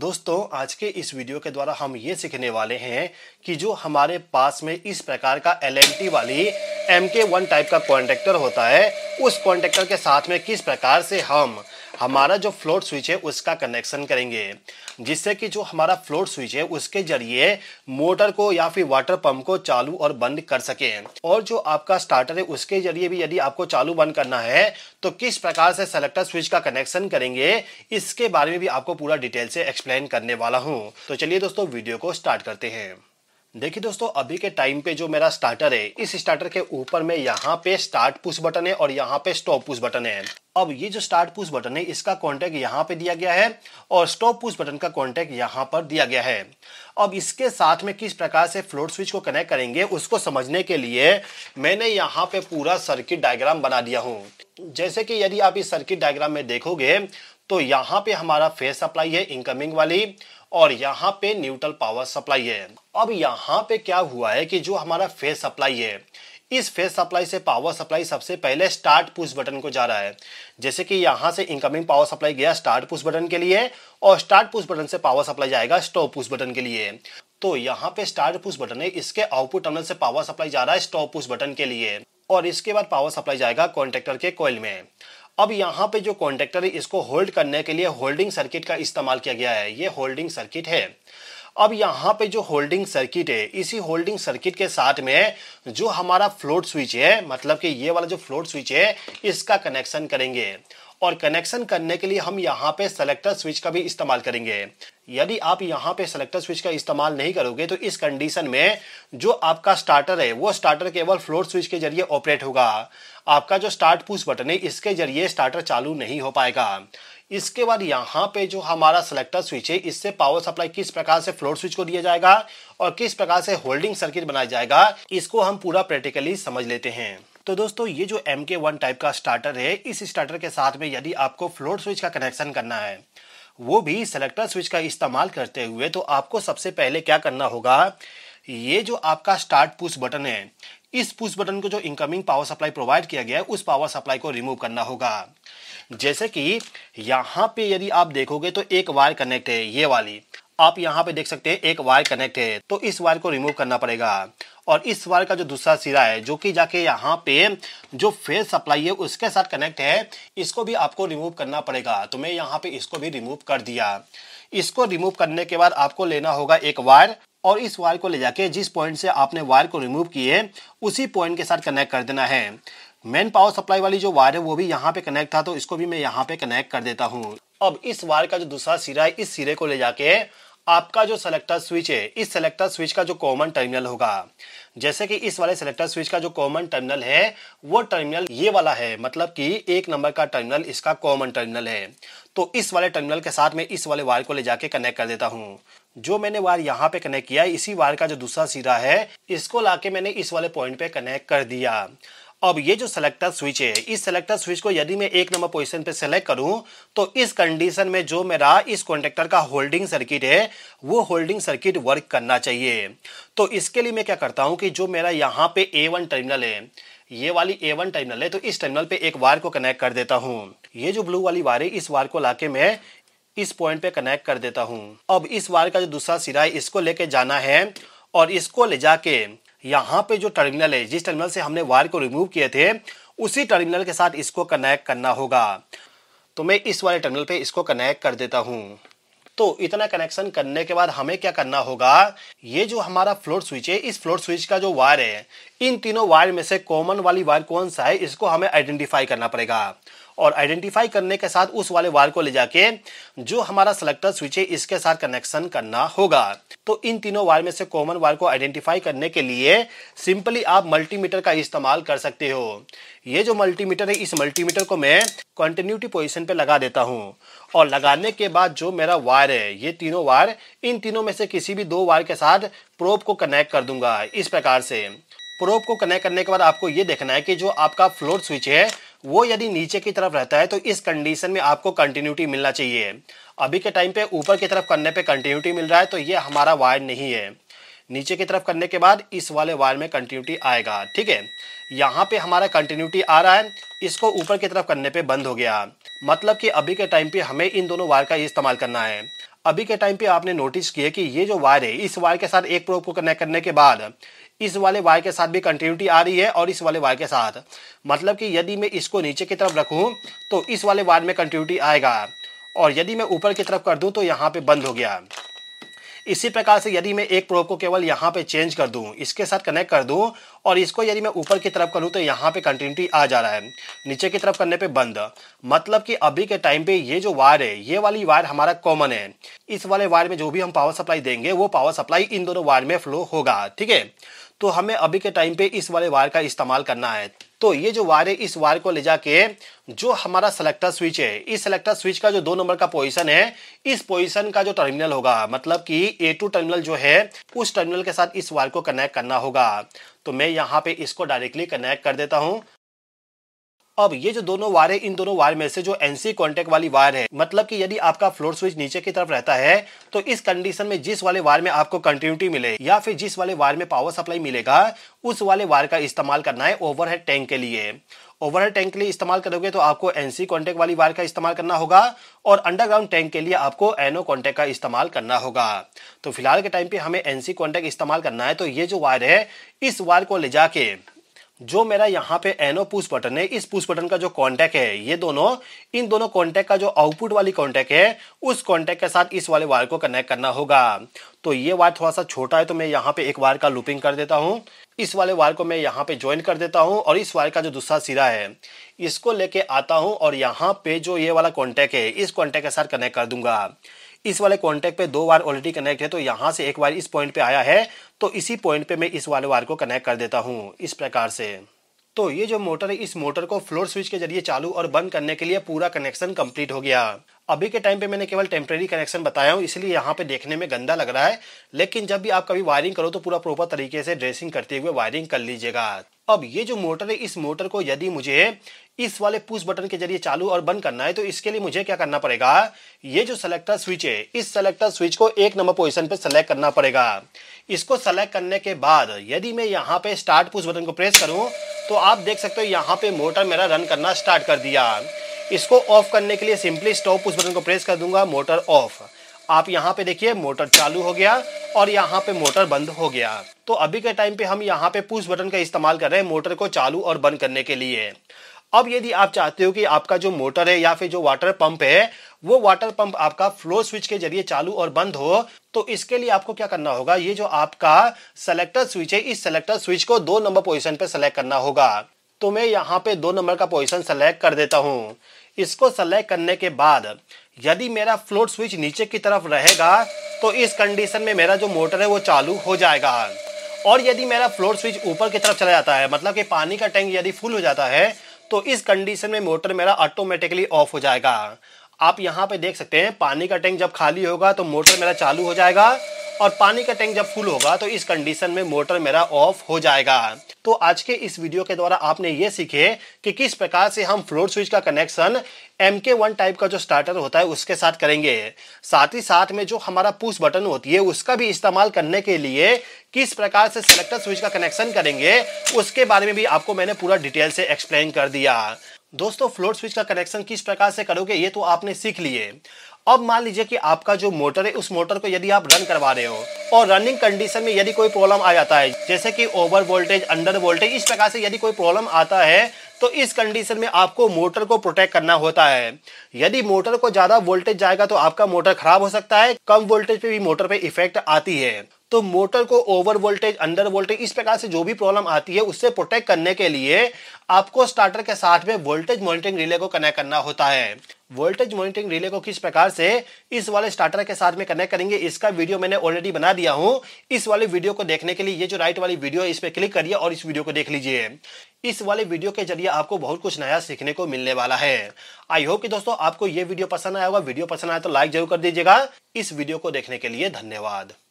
दोस्तों आज के इस वीडियो के द्वारा हम ये सीखने वाले हैं कि जो हमारे पास में इस प्रकार का एल वाली एम के वन टाइप का कॉन्ट्रेक्टर होता है उस कॉन्ट्रेक्टर के साथ में किस प्रकार से हम हमारा जो फ्लोट स्विच है उसका कनेक्शन करेंगे जिससे कि जो हमारा फ्लोट स्विच है उसके जरिए मोटर को या फिर वाटर पंप को चालू और बंद कर सके और जो आपका स्टार्टर है उसके जरिए भी यदि आपको चालू बंद करना है तो किस प्रकार से सेलेक्टर स्विच का कनेक्शन करेंगे इसके बारे में भी आपको पूरा डिटेल से एक्सप्लेन एक्सप्लेन करने वाला हूँ तो चलिए दोस्तों वीडियो को स्टार्ट करते हैं देखिए दोस्तों अभी के टाइम पे जो मेरा स्टार्टर है इस स्टार्टर के ऊपर में यहाँ पे स्टार्ट पुश बटन है और यहाँ पे स्टॉप पुश बटन है अब ये जो स्टार्ट पुश बटन है इसका कॉन्टैक्ट यहाँ पे दिया गया है और स्टॉप पुश बटन का कॉन्टैक्ट यहाँ पर दिया गया है अब इसके साथ में किस प्रकार से फ्लोर स्विच को कनेक्ट करेंगे उसको समझने के लिए मैंने यहाँ पे पूरा सर्किट डायग्राम बना दिया हूँ जैसे कि यदि आप इस सर्किट डायग्राम में देखोगे तो यहाँ पे हमारा फेस सप्लाई है इनकमिंग वाली और यहाँ पे न्यूट्रल पावर सप्लाई है अब यहाँ पे क्या हुआ है कि जो हमारा फेस सप्लाई है इस फेस सप्लाई से पावर सप्लाई सबसे पहले स्टार्ट पुश बटन को जा रहा है जैसे कि यहाँ से इनकमिंग पावर सप्लाई गया स्टार्ट पुश बटन के लिए और स्टार्ट पुश बटन से पावर सप्लाई जाएगा स्टॉप पुश बटन के लिए तो यहाँ पे स्टार्ट पुश बटन है इसके आउटपुट टनल से पावर सप्लाई जा रहा है स्टॉप पुश बटन के लिए और इसके बाद पावर सप्लाई जाएगा कॉन्ट्रेक्टर के कोयल में अब यहाँ पे जो कॉन्टेक्टर है इसको होल्ड करने के लिए होल्डिंग सर्किट का इस्तेमाल किया गया है ये होल्डिंग सर्किट है अब यहाँ पे जो होल्डिंग सर्किट है इसी होल्डिंग सर्किट के साथ में जो हमारा फ्लोट स्विच है मतलब कि ये वाला जो फ्लोट स्विच है इसका कनेक्शन करेंगे और कनेक्शन करने के लिए हम यहाँ पे सेलेक्टर स्विच का भी इस्तेमाल करेंगे यदि आप यहाँ पे सेलेक्टर स्विच का इस्तेमाल नहीं करोगे तो इस कंडीशन में जो आपका स्टार्टर है वो स्टार्टर केवल फ्लोर स्विच के जरिए ऑपरेट होगा आपका जो स्टार्ट पुश बटन है इसके जरिए स्टार्टर चालू नहीं हो पाएगा इसके बाद यहाँ पे जो हमारा सेलेक्टर स्विच है इससे पावर सप्लाई किस प्रकार से फ्लोर स्विच को दिया जाएगा और किस प्रकार से होल्डिंग सर्किट बनाया जाएगा इसको हम पूरा प्रैक्टिकली समझ लेते हैं तो दोस्तों ये जो एम के वन टाइप का स्टार्टर है इस स्टार्टर के साथ में यदि आपको फ्लोर स्विच का कनेक्शन करना है वो भी सेलेक्टर स्विच का इस्तेमाल करते हुए तो आपको सबसे पहले क्या करना होगा ये जो आपका स्टार्ट पुश बटन है इस पुश बटन को जो इनकमिंग पावर सप्लाई प्रोवाइड किया गया है उस पावर सप्लाई को रिमूव करना होगा जैसे कि यहाँ पे यदि आप देखोगे तो एक वायर कनेक्ट है ये वाली आप यहाँ पे देख सकते हैं एक वायर कनेक्ट है तो इस वायर को रिमूव करना पड़ेगा और इस वायर का जो दूसरा सिरा है जो कि जाके यहाँ पे जो फेस सप्लाई है उसके साथ कनेक्ट है इसको भी आपको रिमूव करना पड़ेगा तो मैं यहाँ पे इसको भी रिमूव कर दिया इसको रिमूव करने के बाद आपको लेना होगा एक वायर और इस वायर को ले जाके जिस पॉइंट से आपने वायर को रिमूव किए उसी पॉइंट के साथ कनेक्ट कर देना है मेन पावर सप्लाई वाली जो वायर है वो भी यहाँ पे कनेक्ट था तो इसको भी मैं यहाँ पे कनेक्ट कर देता हूँ अब इस वायर का जो दूसरा सिरा है इस सिरे को ले जाके आपका जो सेलेक्टर स्विच है इस सेलेक्टर स्विच का जो कॉमन टर्मिनल होगा जैसे कि इस वाले सेलेक्टर स्विच का जो कॉमन टर्मिनल है वो टर्मिनल ये वाला है मतलब कि एक नंबर का टर्मिनल इसका कॉमन टर्मिनल है तो इस वाले टर्मिनल के साथ मैं इस वाले वायर को ले जाके कनेक्ट कर देता हूँ जो मैंने वायर यहाँ पे कनेक्ट किया इसी वायर का जो दूसरा सिरा है इसको लाके मैंने इस वाले पॉइंट पे कनेक्ट कर दिया अब ये जो सेलेक्टर स्विच है इस सेलेक्टर स्विच को यदि मैं एक नंबर पोजीशन पे सेलेक्ट करूं तो इस कंडीशन में जो मेरा इस कॉन्टेक्टर का होल्डिंग सर्किट है वो होल्डिंग सर्किट वर्क करना चाहिए तो इसके लिए मैं क्या करता हूं कि जो मेरा यहां पे ए वन टर्मिनल है ये वाली ए वन टर्मिनल है तो इस टर्मिनल पे एक वायर को कनेक्ट कर देता हूँ ये जो ब्लू वाली वायर है इस वायर को लाके मैं इस पॉइंट पे कनेक्ट कर देता हूँ अब इस वायर का जो दूसरा सिरा है इसको लेके जाना है और इसको ले जाके यहाँ पे जो टर्मिनल है जिस टर्मिनल से हमने वायर को रिमूव किए थे उसी टर्मिनल के साथ इसको कनेक्ट करना होगा तो मैं इस वाले टर्मिनल पे इसको कनेक्ट कर देता हूँ तो इतना कनेक्शन करने के बाद हमें क्या करना होगा ये जो हमारा फ्लोर स्विच है इस फ्लोर स्विच का जो वायर है इन तीनों वायर में से कॉमन वाली वायर कौन सा है इसको हमें आइडेंटिफाई करना पड़ेगा और आइडेंटिफाई करने के साथ उस वाले वायर को ले जाके जो हमारा सेलेक्टर स्विच है इसके साथ कनेक्शन करना होगा तो इन तीनों वायर में से कॉमन वायर को आइडेंटिफाई करने के लिए सिंपली आप मल्टीमीटर का इस्तेमाल कर सकते हो ये जो मल्टीमीटर है इस मल्टीमीटर को मैं कंटिन्यूटी पोजिशन पे लगा देता हूँ और लगाने के बाद जो मेरा वायर है ये तीनों वायर इन तीनों में से किसी भी दो वायर के साथ प्रोप को कनेक्ट कर दूंगा इस प्रकार से प्रोप को कनेक्ट करने के बाद आपको ये देखना है कि जो आपका फ्लोर स्विच है वो यदि नीचे की तरफ रहता है तो इस कंडीशन में आपको कंटिन्यूटी मिलना चाहिए अभी के टाइम पे ऊपर की तरफ करने पे कंटिन्यूटी मिल रहा है तो ये हमारा वायर नहीं है नीचे की तरफ करने के बाद इस वाले वायर में कंटिन्यूटी आएगा ठीक है यहाँ पे हमारा कंटिन्यूटी आ रहा है इसको ऊपर की तरफ करने पे बंद हो गया मतलब कि अभी के टाइम पे हमें इन दोनों वायर का इस्तेमाल करना है अभी के टाइम पे आपने नोटिस किया कि ये जो वायर है इस वायर के साथ एक प्रोब को कनेक्ट करने के बाद इस वाले वायर के साथ भी कंटिन्यूटी आ रही है और इस वाले वायर के साथ मतलब कि यदि मैं इसको नीचे की तरफ रखूं तो इस वाले वायर में कंटिन्यूटी आएगा और यदि मैं ऊपर की तरफ कर दूं तो यहाँ पे बंद हो गया इसी प्रकार से यदि मैं एक प्रोब को केवल यहाँ पे चेंज कर दूँ इसके साथ कनेक्ट कर दूँ और इसको यदि मैं ऊपर की तरफ करूँ तो यहाँ पे कंटिन्यूटी आ जा रहा है नीचे की तरफ करने पे बंद मतलब कि अभी के टाइम पे ये जो वायर है ये वाली वायर हमारा कॉमन है इस वाले वायर में जो भी हम पावर सप्लाई देंगे वो पावर सप्लाई इन दोनों वायर में फ्लो होगा ठीक है तो हमें अभी के टाइम पे इस वाले वायर का इस्तेमाल करना है तो ये जो वायर है इस वायर को ले जाके जो हमारा सेलेक्टर स्विच है इस सेलेक्टर स्विच का जो दो नंबर का पोजीशन है इस पोजीशन का जो टर्मिनल होगा मतलब कि ए टू टर्मिनल जो है उस टर्मिनल के साथ इस वायर को कनेक्ट करना होगा तो मैं यहाँ पे इसको डायरेक्टली कनेक्ट कर देता हूँ अब ये जो दोनों वायर है इन दोनों वायर में से जो एनसी कॉन्टेक्ट वाली वायर है मतलब कि यदि आपका फ्लोर स्विच नीचे की तरफ रहता है तो इस कंडीशन में जिस वाले वायर में आपको कंटिन्यूटी मिले या फिर जिस वाले वायर में पावर सप्लाई मिलेगा उस वाले वायर का इस्तेमाल करना है ओवरहेड टैंक के लिए ओवरहेड टैंक के लिए इस्तेमाल करोगे तो आपको एनसी कॉन्टेक्ट वाली वायर का इस्तेमाल करना होगा और अंडरग्राउंड टैंक के लिए आपको एनओ कॉन्टेक्ट का इस्तेमाल करना होगा तो फिलहाल के टाइम पे हमें एनसी कॉन्टेक्ट इस्तेमाल करना है तो ये जो वायर है इस वायर को ले जाके जो मेरा यहाँ पे एनो पुश बटन है इस पुश बटन का जो कांटेक्ट है ये दोनों इन दोनों कांटेक्ट का जो आउटपुट वाली कांटेक्ट है उस कांटेक्ट के साथ इस वाले वायर को कनेक्ट करना होगा तो ये वायर थोड़ा सा छोटा है तो मैं यहाँ पे एक वायर का लूपिंग कर देता हूँ इस वाले वायर को मैं यहाँ पे ज्वाइन कर देता हूँ और इस वायर का जो दूसरा सिरा है इसको लेके आता हूँ और यहाँ पे जो ये वाला कॉन्टैक्ट है इस कॉन्टैक्ट के साथ कनेक्ट कर दूंगा इस वाले कॉन्टैक्ट पे दो वार ऑलरेडी कनेक्ट है तो यहाँ से एक बार इस पॉइंट पे आया है तो इसी पॉइंट पे मैं इस वाले वार को कनेक्ट कर देता हूँ इस प्रकार से तो ये जो मोटर है इस मोटर को फ्लोर स्विच के जरिए चालू और बंद करने के लिए पूरा कनेक्शन कंप्लीट हो गया अभी के टाइम पे मैंने केवल टेम्प्रेरी कनेक्शन बताया हूँ इसलिए यहाँ पे देखने में गंदा लग रहा है लेकिन जब भी आप कभी वायरिंग करो तो पूरा प्रॉपर तरीके से ड्रेसिंग करते हुए वायरिंग कर लीजिएगा अब ये जो मोटर है इस मोटर को यदि मुझे इस वाले पुश बटन के जरिए चालू और बंद करना है तो इसके लिए मुझे क्या करना पड़ेगा ये जो सेलेक्टर स्विच है इस सेलेक्टर स्विच को एक नंबर पोजिशन पे सेलेक्ट करना पड़ेगा इसको सेलेक्ट करने के बाद यदि मैं यहाँ पे स्टार्ट पुश बटन को प्रेस करूँ तो आप देख सकते हो यहाँ पे मोटर मेरा रन करना स्टार्ट कर दिया इसको ऑफ करने के लिए सिंपली स्टॉप पुश बटन को प्रेस कर दूंगा मोटर ऑफ आप यहाँ पे देखिए मोटर चालू हो गया और यहाँ पे मोटर बंद हो गया तो अभी के टाइम पे हम यहाँ पे पुश बटन का इस्तेमाल कर रहे हैं मोटर को चालू और बंद करने के लिए अब यदि आप चाहते हो कि आपका जो मोटर है या फिर जो वाटर पंप है वो वाटर पंप आपका फ्लो स्विच के जरिए चालू और बंद हो तो इसके लिए आपको क्या करना होगा ये जो आपका सेलेक्टर स्विच है इस सेलेक्टर स्विच को दो नंबर पोजिशन पे सेलेक्ट करना होगा तो मैं यहाँ पे दो नंबर का पोजिशन सेलेक्ट कर देता हूँ इसको सेलेक्ट करने के बाद यदि मेरा फ्लोट स्विच नीचे की तरफ रहेगा तो इस कंडीशन में मेरा जो मोटर है वो चालू हो जाएगा और यदि मेरा फ्लोट स्विच ऊपर की तरफ चला जाता है मतलब कि पानी का टैंक यदि फुल हो जाता है तो इस कंडीशन में मोटर मेरा ऑटोमेटिकली ऑफ हो जाएगा आप यहाँ पे देख सकते हैं पानी का टैंक जब खाली होगा तो मोटर मेरा चालू हो जाएगा और पानी का टैंक जब फुल होगा तो इस कंडीशन में मोटर मेरा ऑफ हो जाएगा तो आज के इस वीडियो के द्वारा आपने ये सीखे कि किस प्रकार से हम फ्लोर स्विच का connection M K one type का जो स्टार्टर होता है उसके साथ करेंगे साथ ही साथ में जो हमारा पुश बटन होती है उसका भी इस्तेमाल करने के लिए किस प्रकार से सिलेक्टर स्विच का कनेक्शन करेंगे उसके बारे में भी आपको मैंने पूरा डिटेल से एक्सप्लेन कर दिया दोस्तों फ्लोर स्विच का कनेक्शन किस प्रकार से करोगे ये तो आपने सीख लिए अब मान लीजिए कि आपका जो मोटर है उस मोटर को यदि आप रन करवा रहे हो और रनिंग कंडीशन में यदि कोई प्रॉब्लम आ जाता है जैसे कि ओवर वोल्टेज अंडर वोल्टेज इस प्रकार से यदि कोई प्रॉब्लम आता है तो इस कंडीशन में आपको मोटर को प्रोटेक्ट करना होता है यदि मोटर को ज्यादा वोल्टेज जाएगा तो आपका मोटर खराब हो सकता है कम वोल्टेज पे भी मोटर पे इफेक्ट आती है तो मोटर को ओवर वोल्टेज अंडर वोल्टेज इस प्रकार से जो भी प्रॉब्लम आती है उससे प्रोटेक्ट करने के लिए आपको स्टार्टर के साथ में वोल्टेज मॉनिटरिंग रिले को कनेक्ट करना होता है वोल्टेज मॉनिटरिंग रिले को किस प्रकार से इस वाले स्टार्टर के साथ में कनेक्ट करेंगे इसका वीडियो मैंने ऑलरेडी बना दिया हूं इस वाले वीडियो को देखने के लिए ये जो राइट वाली वीडियो है इस पर क्लिक करिए और इस वीडियो को देख लीजिए इस वाले वीडियो के जरिए आपको बहुत कुछ नया सीखने को मिलने वाला है आई होप कि दोस्तों आपको ये वीडियो पसंद आया होगा वीडियो पसंद आया तो लाइक जरूर कर दीजिएगा इस वीडियो को देखने के लिए धन्यवाद